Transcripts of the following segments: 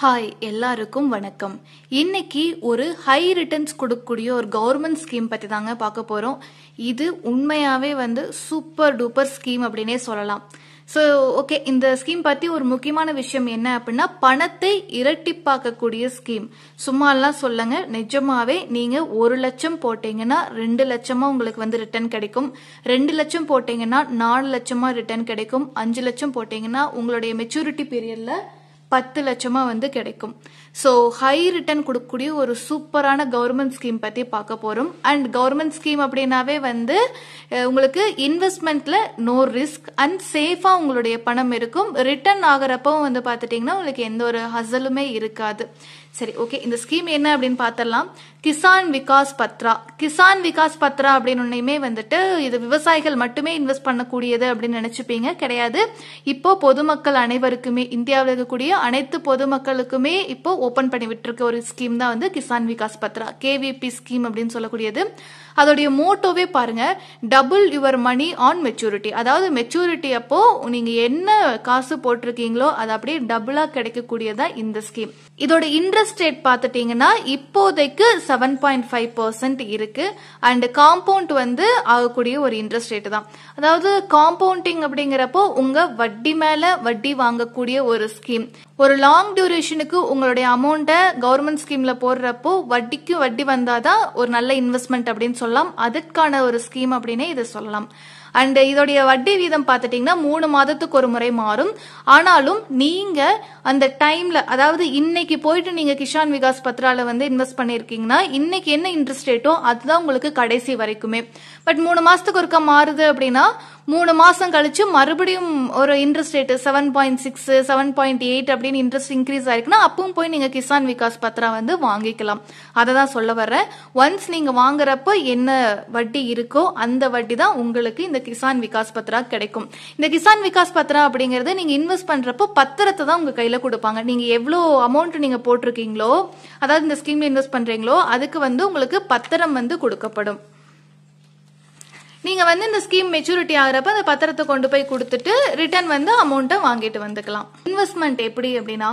hi எல்லாருக்கும் வணக்கம் இன்னைக்கு ஒரு ஹை ரிட்டர்ன்ஸ் கொடுக்கக்கூடிய ஒரு கவர்மெண்ட் ஸ்கீம் பற்றி தாங்க பார்க்க போகிறோம் இது உண்மையாகவே வந்து சூப்பர் டூப்பர் ஸ்கீம் அப்படின்னே சொல்லலாம் ஸோ ஓகே இந்த ஸ்கீம் பற்றி ஒரு முக்கியமான விஷயம் என்ன அப்படின்னா பணத்தை இரட்டிப்பாக்கக்கூடிய ஸ்கீம் சும்மாலாம் சொல்லுங்க நிஜமாவே நீங்கள் ஒரு லட்சம் போட்டீங்கன்னா ரெண்டு லட்சமாக உங்களுக்கு வந்து ரிட்டர்ன் கிடைக்கும் ரெண்டு லட்சம் போட்டீங்கன்னா நாலு லட்சமாக ரிட்டர்ன் கிடைக்கும் அஞ்சு லட்சம் போட்டீங்கன்னா உங்களுடைய மெச்சூரிட்டி பீரியடில் பத்து லட்சமாக வந்து கிடைக்கும் ஸோ ஹை ரிட்டர்ன் கொடுக்கக்கூடிய ஒரு சூப்பரான கவர்மெண்ட் ஸ்கீம் பற்றி பார்க்க போகிறோம் அண்ட் கவர்மெண்ட் ஸ்கீம் அப்படின்னாவே வந்து உங்களுக்கு இன்வெஸ்ட்மெண்ட்டில் நோ ரிஸ்க் அண்ட் சேஃபாக உங்களுடைய பணம் இருக்கும் ரிட்டர்ன் ஆகிறப்போ வந்து பார்த்துட்டிங்கன்னா உங்களுக்கு எந்த ஒரு ஹசலுமே இருக்காது சரி ஓகே இந்த ஸ்கீம் என்ன அப்படின்னு பார்த்தலாம் கிசான் விகாஸ் பத்ரா கிசான் விகாஸ் பத்ரா அப்படின்னு வந்துட்டு இது விவசாயிகள் மட்டுமே இன்வெஸ்ட் பண்ணக்கூடியது அப்படின்னு நினச்சிப்பீங்க கிடையாது இப்போ பொதுமக்கள் அனைவருக்குமே இந்தியாவில் இருக்கக்கூடிய அனைத்து பொதுமக்களுக்குமே இப்போ ஓப்பன் பண்ணி விட்டுருக்க ஒரு ஸ்கீம் தான் வந்து கிசான் விகாஸ் பத்ரா கேவிபி ஸ்கீம் அப்படின்னு சொல்லக்கூடியது அதோடைய மோட்டோவே பாருங்க double your money on maturity அதாவது மெச்சூரிட்டி அப்போ நீங்க என்ன காசு போட்டிருக்கீங்களோ அது அப்படியே டபுளா கிடைக்கக்கூடியதா இந்த ஸ்கீம் இதோட இன்ட்ரெஸ்ட் ரேட் பார்த்துட்டீங்கன்னா இப்போதைக்கு செவன் பாயிண்ட் ஃபைவ் பர்சன்ட் இருக்கு அண்ட் காம்பவுண்ட் வந்து ஆகக்கூடிய ஒரு இன்ட்ரெஸ்ட் ரேட் தான் அதாவது காம்பவுண்டிங் அப்படிங்கிறப்போ உங்க வட்டி மேல வட்டி வாங்கக்கூடிய ஒரு ஸ்கீம் ஒரு லாங் டியூரேஷனுக்கு உங்களுடைய அமௌண்ட்டை கவர்மெண்ட் ஸ்கீமில் போடுறப்போ வட்டிக்கு வட்டி வந்தால் தான் ஒரு நல்ல இன்வெஸ்ட்மெண்ட் அப்படின்னு சொல்லலாம் அதற்கான ஒரு ஸ்கீம் அப்படின்னே இதை சொல்லலாம் அண்ட் இதோடைய வட்டி வீதம் பார்த்துட்டிங்கன்னா மூணு மாதத்துக்கு ஒரு முறை மாறும் ஆனாலும் நீங்கள் அந்த டைமில் அதாவது இன்னைக்கு போயிட்டு நீங்கள் கிஷான் விகாஸ் பத்ராவில் வந்து இன்வெஸ்ட் பண்ணியிருக்கீங்கன்னா இன்னைக்கு என்ன இன்ட்ரெஸ்ட் ரேட்டோ அதுதான் உங்களுக்கு கடைசி வரைக்குமே பட் மூணு மாதத்துக்கு ஒருக்க மாறுது அப்படின்னா மூணு மாதம் கழிச்சு மறுபடியும் ஒரு interest rate seven point six seven point eight அப்படின்னு இன்ட்ரெஸ்ட் இன்க்ரீஸ் ஆயிருக்குன்னா அப்பவும் போய் நீங்கள் கிசான் விகாஸ் பத்திரம் வந்து வாங்கிக்கலாம் அதை தான் சொல்ல வர்றேன் ஒன்ஸ் நீங்கள் வாங்குறப்ப என்ன வட்டி இருக்கோ அந்த வட்டி தான் உங்களுக்கு இந்த கிசான் விகாஸ் பத்ரா கிடைக்கும் இந்த கிசான் விகாஸ் பத்ரா அப்படிங்கிறது நீங்க இன்வெஸ்ட் பண்றப்போ பத்திரத்தை தான் உங்க கையில கொடுப்பாங்க நீங்க எவ்வளோ அமௌண்ட் நீங்க போட்டிருக்கீங்களோ அதாவது இந்த ஸ்கீம்ல இன்வெஸ்ட் பண்றீங்களோ அதுக்கு வந்து உங்களுக்கு பத்திரம் வந்து கொடுக்கப்படும் நீங்க வந்து இந்த ஸ்கீம் மெச்சூரிட்டி ஆகிறப்ப அந்த பத்திரத்தை கொண்டு போய் கொடுத்துட்டு ரிட்டர்ன் வந்து அமௌண்ட்டை வாங்கிட்டு வந்துக்கலாம் இன்வெஸ்ட்மெண்ட் எப்படி அப்படின்னா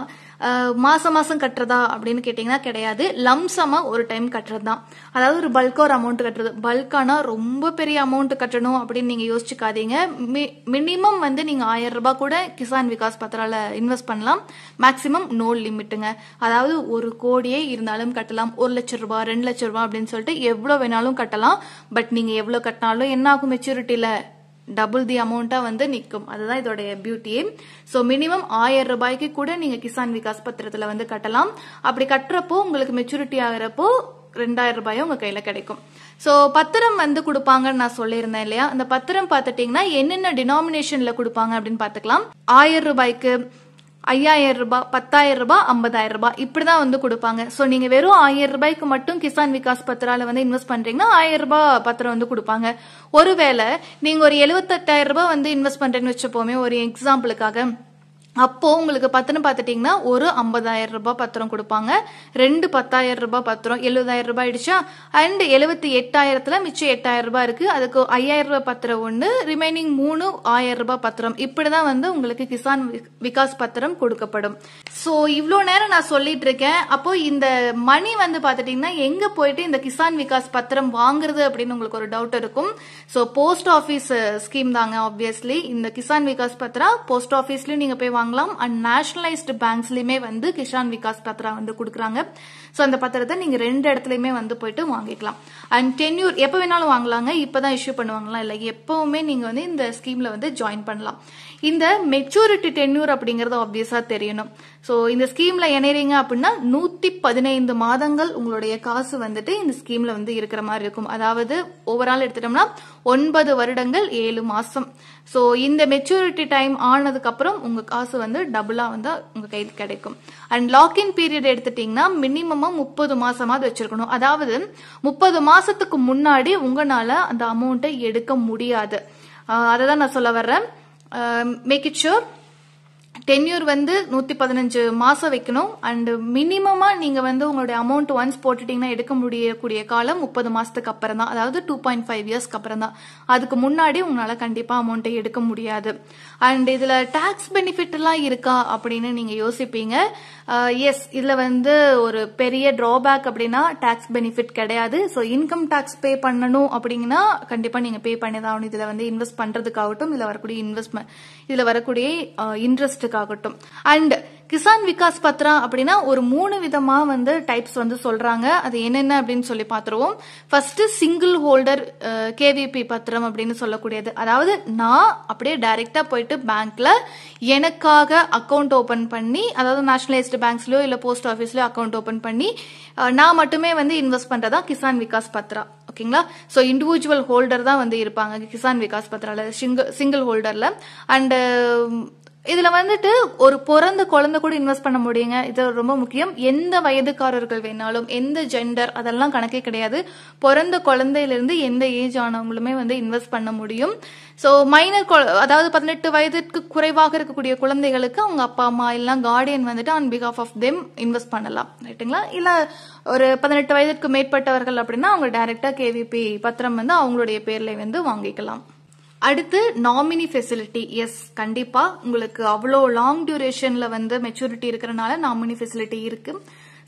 மாதம் மாதம் கட்டுறதா அப்படின்னு கேட்டிங்கன்னா கிடையாது லம்சமா ஒரு டைம் கட்டுறது தான் அதாவது ஒரு பல்காக ஒரு அமௌண்ட் கட்டுறது பல்கானா ரொம்ப பெரிய அமௌண்ட் கட்டணும் அப்படின்னு நீங்கள் யோசிச்சுக்காதீங்க மி மினிமம் வந்து நீங்கள் ஆயிரம் ரூபாய் கூட கிசான் விகாஸ் பத்திரால இன்வெஸ்ட் பண்ணலாம் மேக்சிமம் நோ லிமிட்டுங்க அதாவது ஒரு கோடியே இருந்தாலும் கட்டலாம் ஒரு லட்ச ரூபா ரெண்டு லட்ச ரூபாய் அப்படின்னு சொல்லிட்டு எவ்வளோ வேணாலும் கட்டலாம் பட் நீங்கள் எவ்வளோ கட்டினாலும் என்ன ஆகும் மெச்சூரிட்டியில் டபுள் தி அமௌண்ட்டாக வந்து நிற்கும் அதுதான் இதோடைய பியூட்டியே ஸோ மினிமம் ஆயிரம் ரூபாய்க்கு கூட நீங்கள் கிசான் விகாஸ் பத்திரத்தில் வந்து கட்டலாம் அப்படி கட்டுறப்போ உங்களுக்கு மெச்சூரிட்டி ஆகிறப்போ ரெண்டாயிரம் ரூபாயும் உங்கள் கையில் கிடைக்கும் ஸோ பத்திரம் வந்து கொடுப்பாங்கன்னு நான் சொல்லியிருந்தேன் இல்லையா அந்த பத்திரம் பார்த்துட்டிங்கன்னா என்னென்ன டினாமினேஷனில் கொடுப்பாங்க அப்படின்னு பார்த்துக்கலாம் ஆயிரம் ரூபாய்க்கு ஐயாயிரம் ரூபாய் பத்தாயிரம் ரூபாய் ஐம்பதாயிரம் ரூபாய் இப்படிதான் வந்து கொடுப்பாங்க ஸோ நீங்க வெறும் ஆயிரம் ரூபாய்க்கு மட்டும் கிசான் விகாஸ் பத்திரால வந்து இன்வெஸ்ட் பண்றீங்கன்னா ஆயிரம் ரூபாய் பத்திரம் வந்து கொடுப்பாங்க ஒருவேளை நீங்க ஒரு எழுபத்தெட்டாயிரம் ரூபாய் வந்து இன்வெஸ்ட் பண்றேன்னு வச்சுப்போமே ஒரு எக்ஸாம்பிளுக்காக அப்போது உங்களுக்கு பத்திரம் பார்த்துட்டிங்கன்னா ஒரு ஐம்பதாயிரம் ரூபாய் பத்திரம் கொடுப்பாங்க ரெண்டு பத்தாயிரம் ரூபாய் பத்திரம் எழுபதாயிரம் ரூபாய் ஆயிடுச்சா அண்ட் எழுபத்தி எட்டாயிரத்தில் மிச்சம் எட்டாயிரம் ரூபாய் இருக்குது அதுக்கு ஐயாயிரம் ரூபாய் பத்திரம் ஒன்று ரிமைனிங் மூணு ஆயிரம் ரூபாய் பத்திரம் இப்படி தான் வந்து உங்களுக்கு கிசான் விகாஸ் பத்திரம் கொடுக்கப்படும் ஸோ இவ்வளோ நேரம் நான் சொல்லிட்டு இருக்கேன் அப்போ இந்த மணி வந்து பார்த்துட்டிங்கன்னா எங்கே போயிட்டு இந்த கிசான் விகாஸ் பத்திரம் வாங்குறது அப்படின்னு உங்களுக்கு ஒரு டவுட் இருக்கும் ஸோ போஸ்ட் ஆஃபீஸ் ஸ்கீம் தாங்க ஆப்வியஸ்லி இந்த கிசான் விகாஸ் பத்திரம் போஸ்ட் ஆஃபீஸ்லையும் நீங்கள் போய் வாங்கலாம் அண்ட் நேஷனலைஸ்டு பேங்க்ஸ்லையுமே வந்து கிசான் விகாஸ் பத்திரம் வந்து கொடுக்குறாங்க ஸோ அந்த பத்திரத்தை நீங்கள் ரெண்டு இடத்துலையுமே வந்து போயிட்டு வாங்கிக்கலாம் அண்ட் டென்யூர் எப்போ வேணாலும் வாங்கலாங்க இப்போ தான் இஷ்யூ பண்ணுவாங்களா இல்லை எப்போவுமே நீங்கள் வந்து இந்த ஸ்கீமில் வந்து ஜாயின் பண்ணலாம் இந்த மெச்சூரிட்டி டென்யூர் அப்படிங்கிறது ஆப்வியஸாக தெரியணும் ஸோ ஸோ இந்த ஸ்கீம்ல இணைறீங்க அப்படின்னா நூத்தி பதினைந்து மாதங்கள் உங்களுடைய காசு வந்துட்டு இந்த ஸ்கீம்ல வந்து இருக்கிற மாதிரி இருக்கும் அதாவது ஓவரால் எடுத்துட்டோம்னா ஒன்பது வருடங்கள் ஏழு மாசம் ஸோ இந்த மெச்சூரிட்டி டைம் ஆனதுக்கு அப்புறம் உங்க காசு வந்து டபுளா வந்து உங்க கைக்கு கிடைக்கும் அண்ட் லாக்இன் பீரியட் எடுத்துட்டீங்கன்னா மினிமமா முப்பது மாசமாவது வச்சிருக்கணும் அதாவது முப்பது மாசத்துக்கு முன்னாடி உங்களால அந்த அமௌண்ட்டை எடுக்க முடியாது அதை தான் நான் சொல்ல வர்றேன் மேக் இட் ஷூர் டென்யூர் வந்து நூற்றி பதினஞ்சு மாதம் வைக்கணும் அண்டு மினிமமாக நீங்கள் வந்து உங்களுடைய அமௌண்ட் ஒன்ஸ் போட்டுட்டிங்கன்னா எடுக்க முடியக்கூடிய காலம் முப்பது மாதத்துக்கு அப்புறம் தான் அதாவது டூ பாயிண்ட் ஃபைவ் இயர்ஸ்க்கு அப்புறம் தான் அதுக்கு முன்னாடி உங்களால் கண்டிப்பாக அமௌண்ட்டை எடுக்க முடியாது அண்ட் இதில் டேக்ஸ் எல்லாம் இருக்கா அப்படின்னு நீங்கள் யோசிப்பீங்க எஸ் uh, இதில் வந்து ஒரு பெரிய ட்ராபேக் அப்படின்னா டேக்ஸ் பெனிஃபிட் கிடையாது ஸோ இன்கம் டேக்ஸ் பே பண்ணணும் அப்படிங்கன்னா கண்டிப்பாக நீங்கள் பே பண்ணி தான் ஆகணும் இதில் வந்து இன்வெஸ்ட் பண்ணுறதுக்காகட்டும் இதில் வரக்கூடிய இன்வெஸ்ட்மெண்ட் இதில் வரக்கூடிய இன்ட்ரெஸ்ட் uh, ஆகட்டும் அண்ட் கிசான் விகாஸ் பத்ரா அப்படின்னா ஒரு மூணு விதமா வந்து டைப்ஸ் வந்து சொல்றாங்க அது என்னென்ன அப்படின்னு சொல்லி பார்த்துருவோம் ஃபர்ஸ்ட் சிங்கிள் ஹோல்டர் கேவிபி பத்திரம் அப்படின்னு சொல்லக்கூடியது அதாவது நான் அப்படியே டைரக்டா போயிட்டு பேங்க்ல எனக்காக அக்கௌண்ட் ஓபன் பண்ணி அதாவது நேஷனலைஸ்டு பேங்க்ஸ்லயோ இல்ல போஸ்ட் ஆஃபீஸ்லயோ அக்கௌண்ட் ஓபன் பண்ணி நான் மட்டுமே வந்து இன்வெஸ்ட் பண்றதா கிசான் விகாஸ் பத்ரா ஓகேங்களா ஸோ இண்டிவிஜுவல் ஹோல்டர் தான் வந்து இருப்பாங்க கிசான் விகாஸ் பத்ரால சிங்கிள் ஹோல்டர்ல அண்ட் இதுல வந்துட்டு ஒரு பிறந்த குழந்தை கூட இன்வெஸ்ட் பண்ண முடியுங்க இது ரொம்ப முக்கியம் எந்த வயதுக்காரர்கள் வேணாலும் எந்த ஜெண்டர் அதெல்லாம் கணக்கே கிடையாது பிறந்த குழந்தையிலிருந்து எந்த ஏஜ் ஆனவங்களுமே வந்து இன்வெஸ்ட் பண்ண முடியும் ஸோ மைனர் அதாவது பதினெட்டு வயதிற்கு குறைவாக இருக்கக்கூடிய குழந்தைகளுக்கு அவங்க அப்பா அம்மா எல்லாம் கார்டியன் வந்துட்டு ஆன் பிகாஃப் ஆஃப் தெம் இன்வெஸ்ட் பண்ணலாம் ரைட்டுங்களா இல்லை ஒரு பதினெட்டு வயதிற்கு மேற்பட்டவர்கள் அப்படின்னா அவங்க டைரக்டா கேவிபி பத்திரம் வந்து அவங்களுடைய பேர்ல வந்து வாங்கிக்கலாம் அடுத்து நாமினி ஃபெசிலிட்டி எஸ் கண்டிப்பா உங்களுக்கு அவ்வளோ லாங் டியூரேஷன்ல வந்து மெச்சூரிட்டி இருக்கிறனால நாமினி ஃபெசிலிட்டி இருக்கு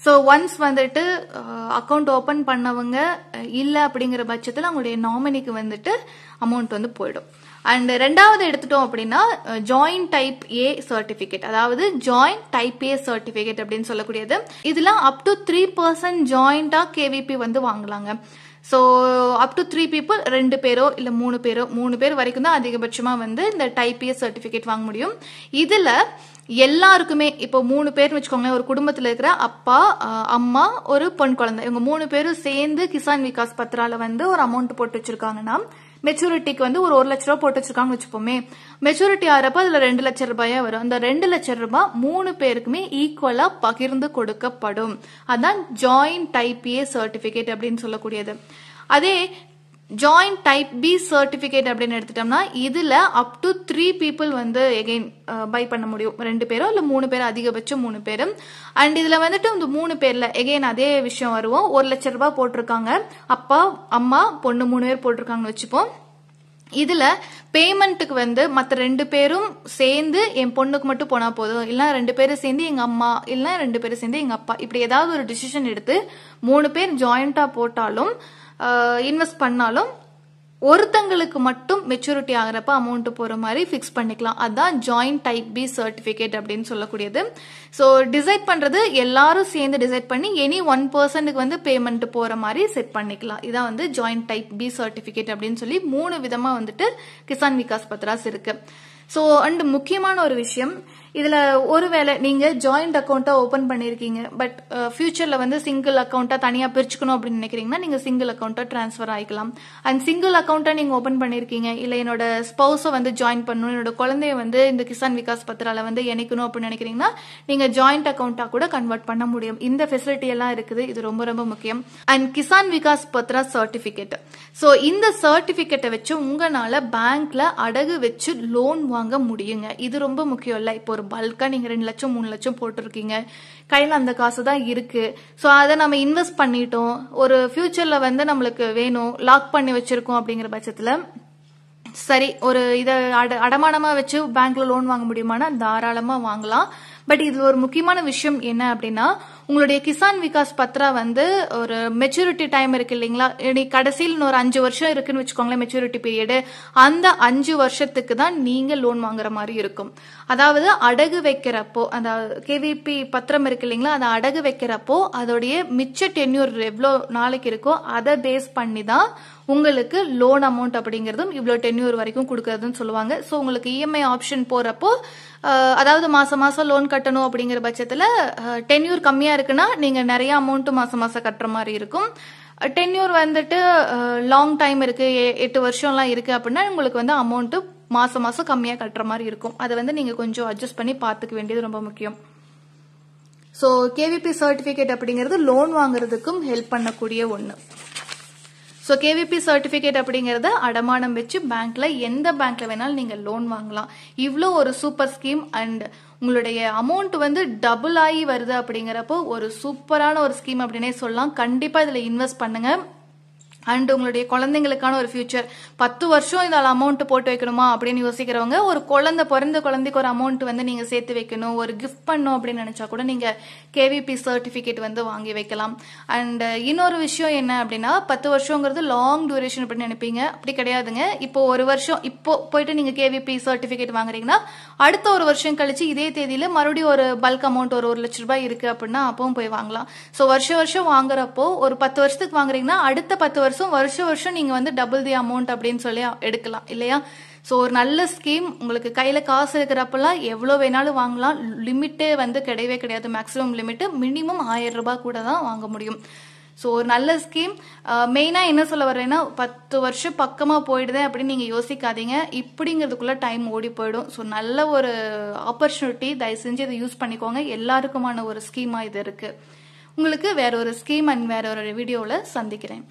ஸோ ஒன்ஸ் வந்துட்டு அக்கௌண்ட் uh, ஓப்பன் பண்ணவங்க uh, இல்லை அப்படிங்கிற பட்சத்தில் அவங்களுடைய நாமினிக்கு வந்துட்டு அமௌண்ட் வந்து போயிடும் அண்ட் ரெண்டாவது எடுத்துட்டோம் அப்படின்னா ஜாயின் டைப் ஏ சர்டிஃபிகேட் அதாவது ஜாயின் டைப் ஏ சர்டிபிகேட் அப்படின்னு சொல்லக்கூடியது இதெல்லாம் அப் டு த்ரீ பர்சன்ட் ஜாயிண்டா கேவிபி வந்து வாங்கலாங்க so up to three people ரெண்டு பேரோ இல்லை மூணு பேரோ மூணு பேர் வரைக்கும் தான் அதிகபட்சமாக வந்து இந்த டைபிஎஸ் சர்டிஃபிகேட் வாங்க முடியும் இதில் எல்லாருக்குமே இப்போ மூணு பேர்னு வச்சுக்கோங்களேன் ஒரு குடும்பத்தில் இருக்கிற அப்பா அம்மா ஒரு பெண் குழந்தை இவங்க மூணு பேரும் சேர்ந்து கிசான் விகாஸ் பத்திரால வந்து ஒரு அமௌண்ட் போட்டு வச்சிருக்காங்கன்னா மெச்சூரிட்டிக்கு வந்து ஒரு ஒரு லட்ச ரூபா போட்டு வச்சிருக்காங்கன்னு வச்சுப்போமே மெச்சூரிட்டி ஆறப்ப அதுல ரெண்டு லட்ச ரூபாயா வரும் அந்த ரெண்டு லட்ச ரூபாய் மூணு பேருக்குமே ஈக்குவலா பகிர்ந்து கொடுக்கப்படும் அதான் ஜாயின் டைப் ஏ சர்டிபிகேட் அப்படின்னு சொல்லக்கூடியது அதே ஜாயிண்ட் டைப் பி சர்டிஃபிகேட் அப்படின்னு எடுத்துட்டோம்னா இதில் அப் டு த்ரீ பீப்புள் வந்து எகெயின் பை பண்ண முடியும் ரெண்டு பேரோ இல்லை மூணு பேரும் அதிகபட்சம் மூணு பேரும் அண்ட் இதில் வந்துட்டு இந்த மூணு பேரில் எகெயின் அதே விஷயம் வருவோம் ஒரு லட்ச ரூபாய் போட்டிருக்காங்க அப்பா அம்மா பொண்ணு மூணு பேர் போட்டிருக்காங்கன்னு வச்சுப்போம் இதில் பேமெண்ட்டுக்கு வந்து மற்ற ரெண்டு பேரும் சேர்ந்து என் பொண்ணுக்கு மட்டும் போனால் போதும் இல்லை ரெண்டு பேரும் சேர்ந்து எங்கள் அம்மா இல்லை ரெண்டு பேரும் சேர்ந்து எங்கள் அப்பா இப்படி ஏதாவது ஒரு டிசிஷன் எடுத்து மூணு பேர் ஜாயிண்டா போட்டாலும் இன்வெஸ்ட் பண்ணாலும் ஒருத்தங்களுக்கு மட்டும் மெச்சூரிட்டி ஆகிறப்ப அமௌண்ட் போகிற மாதிரி ஃபிக்ஸ் பண்ணிக்கலாம் அதுதான் ஜாயிண்ட் டைப் பி சர்டிஃபிகேட் அப்படின்னு சொல்லக்கூடியது ஸோ டிசைட் பண்ணுறது எல்லாரும் சேர்ந்து டிசைட் பண்ணி எனி ஒன் பர்சனுக்கு வந்து பேமெண்ட் போகிற மாதிரி செட் பண்ணிக்கலாம் இதான் வந்து ஜாயின் டைப் பி சர்டிஃபிகேட் அப்படின்னு சொல்லி மூணு விதமாக வந்துட்டு கிசான் விகாஸ் பத்ராஸ் இருக்குது ஸோ அண்ட் முக்கியமான ஒரு விஷயம் இதில் ஒருவேளை நீங்கள் ஜாயிண்ட் அக்கௌண்ட்டாக ஓப்பன் பண்ணியிருக்கீங்க பட் ஃபியூச்சரில் வந்து சிங்கிள் அக்கௌண்ட்டாக தனியாக பிரிச்சுக்கணும் அப்படின்னு நினைக்கிறீங்கன்னா நீங்கள் சிங்கிள் அக்கௌண்ட்டாக ட்ரான்ஸ்ஃபர் ஆகிக்கலாம் அண்ட் சிங்கிள் அக்கௌண்ட்டாக நீங்கள் ஓப்பன் பண்ணியிருக்கீங்க இல்லை என்னோட ஸ்பௌஸை வந்து ஜாயின் பண்ணணும் என்னோட குழந்தைய வந்து இந்த கிசான் விகாஸ் பத்திராவில் வந்து இணைக்கணும் அப்படின்னு நினைக்கிறீங்கன்னா நீங்கள் ஜாயிண்ட் அக்கௌண்ட்டாக கூட கன்வெர்ட் பண்ண முடியும் இந்த ஃபெசிலிட்டி எல்லாம் இருக்குது இது ரொம்ப ரொம்ப முக்கியம் and Kisan Vikas Patra certificate so இந்த சர்டிஃபிகேட்டை வச்சு உங்களால் பேங்க்ல அடகு வச்சு லோன் வாங்க முடியுங்க இது ரொம்ப முக்கியம் இல்லை இப்போ ஒரு பல்காக நீங்கள் ரெண்டு லட்சம் மூணு லட்சம் போட்டிருக்கீங்க கையில் அந்த காசு தான் இருக்குது ஸோ அதை நம்ம இன்வெஸ்ட் பண்ணிட்டோம் ஒரு ஃப்யூச்சரில் வந்து நம்மளுக்கு வேணும் லாக் பண்ணி வச்சுருக்கோம் அப்படிங்கிற பட்சத்தில் சரி ஒரு இதை அட அடமானமாக வச்சு பேங்க்ல லோன் வாங்க முடியுமானா தாராளமாக வாங்கலாம் பட் இதில் ஒரு முக்கியமான விஷயம் என்ன அப்படின்னா உங்களுடைய கிசான் விகாஸ் பத்ரா வந்து ஒரு மெச்சூரிட்டி டைம் இருக்கு இல்லைங்களா கடைசியில் ஒரு அஞ்சு வருஷம் இருக்குன்னு வச்சுக்கோங்களேன் மெச்சூரிட்டி பீரியடு அந்த அஞ்சு வருஷத்துக்கு தான் நீங்க லோன் வாங்குற மாதிரி இருக்கும் அதாவது அடகு வைக்கிறப்போ அந்த கேவிபி பத்திரம் இருக்கு இல்லைங்களா அதை அடகு வைக்கிறப்போ அதோடைய மிச்ச டென்யூர் எவ்வளோ நாளைக்கு இருக்கோ அதை பேஸ் பண்ணி தான் உங்களுக்கு லோன் அமௌண்ட் அப்படிங்கிறதும் இவ்வளோ டென்யூர் வரைக்கும் கொடுக்கறதுன்னு சொல்லுவாங்க ஸோ உங்களுக்கு இஎம்ஐ ஆப்ஷன் போகிறப்போ அதாவது மாதம் மாதம் லோன் கட்டணும் அப்படிங்கிற பட்சத்தில் டென்யூர் கம்மியாக இருக்குன்னா நீங்கள் நிறைய அமௌண்ட் மாதம் மாதம் கட்டுற மாதிரி இருக்கும் டென்யூர் வந்துட்டு லாங் டைம் இருக்குது எட்டு வருஷம்லாம் இருக்குது அப்படின்னா உங்களுக்கு வந்து அமௌண்ட்டு மாதம் மாதம் கம்மியாக கட்டுற மாதிரி இருக்கும் அதை வந்து நீங்கள் கொஞ்சம் அட்ஜஸ்ட் பண்ணி பார்த்துக்க வேண்டியது ரொம்ப முக்கியம் ஸோ கேவிபி சர்டிஃபிகேட் அப்படிங்கிறது லோன் வாங்குறதுக்கும் ஹெல்ப் பண்ணக்கூடிய ஒன்று ஸோ கேவிபி சர்டிஃபிகேட் அப்படிங்கறத அடமானம் வச்சு பேங்க்ல எந்த பேங்க்ல வேணாலும் நீங்க லோன் வாங்கலாம் இவ்வளோ ஒரு சூப்பர் ஸ்கீம் அண்ட் உங்களுடைய அமௌண்ட் வந்து டபுள் ஆகி வருது அப்படிங்கிறப்போ ஒரு சூப்பரான ஒரு ஸ்கீம் அப்படின்னே சொல்லலாம் கண்டிப்பாக இதுல இன்வெஸ்ட் பண்ணுங்கள் அண்ட் உங்களுடைய குழந்தைங்களுக்கான ஒரு ஃபியூச்சர் பத்து வருஷம் இதால் அமௌண்ட் போட்டு வைக்கணுமா அப்படின்னு யோசிக்கிறவங்க ஒரு குழந்தை பிறந்த குழந்தைக்கு ஒரு அமௌண்ட் வந்து நீங்கள் சேர்த்து வைக்கணும் ஒரு கிஃப்ட் பண்ணும் அப்படின்னு நினச்சா கூட நீங்கள் கேவிபி சர்டிஃபிகேட் வந்து வாங்கி வைக்கலாம் அண்ட் இன்னொரு விஷயம் என்ன அப்படின்னா பத்து வருஷங்கிறது லாங் டியூரேஷன் அப்படின்னு நினைப்பீங்க அப்படி கிடையாதுங்க இப்போ ஒரு வருஷம் இப்போ போயிட்டு நீங்கள் கேவிபி சர்டிஃபிகேட் வாங்குறீங்கன்னா அடுத்த ஒரு வருஷம் கழிச்சு இதே தேதியில் மறுபடியும் ஒரு பல்க் அமௌண்ட் ஒரு ஒரு லட்ச ரூபாய் இருக்குது அப்படின்னா அப்பவும் போய் வாங்கலாம் ஸோ வருஷம் வருஷம் வாங்குறப்போ ஒரு பத்து வருஷத்துக்கு வாங்குறீங்கன்னா அடுத்த பத்து வருஷம் ஸோ வருஷம் வருஷம் நீங்கள் வந்து டபுள் தி அமௌண்ட் அப்படின்னு சொல்லி எடுக்கலாம் இல்லையா ஸோ ஒரு நல்ல ஸ்கீம் உங்களுக்கு கையில் காசு இருக்கிறப்பெல்லாம் எவ்வளோ வேணாலும் வாங்கலாம் லிமிட்டே வந்து கிடையவே கிடையாது மேக்ஸிமம் லிமிட்டு மினிமம் ஆயிரம் ரூபாய் கூட தான் வாங்க முடியும் ஸோ ஒரு நல்ல ஸ்கீம் மெயினாக என்ன சொல்ல வரேன்னா பத்து வருஷம் பக்கமாக போயிடுதே அப்படின்னு நீங்கள் யோசிக்காதீங்க இப்படிங்கிறதுக்குள்ளே டைம் ஓடி போயிடும் ஸோ நல்ல ஒரு ஆப்பர்ச்சுனிட்டி தயவு செஞ்சு இதை யூஸ் பண்ணிக்கோங்க எல்லாருக்குமான ஒரு ஸ்கீமாக இது இருக்குது உங்களுக்கு வேற ஒரு ஸ்கீம் அண்ட் வேற ஒரு வீடியோவில் சந்திக்கிறேன்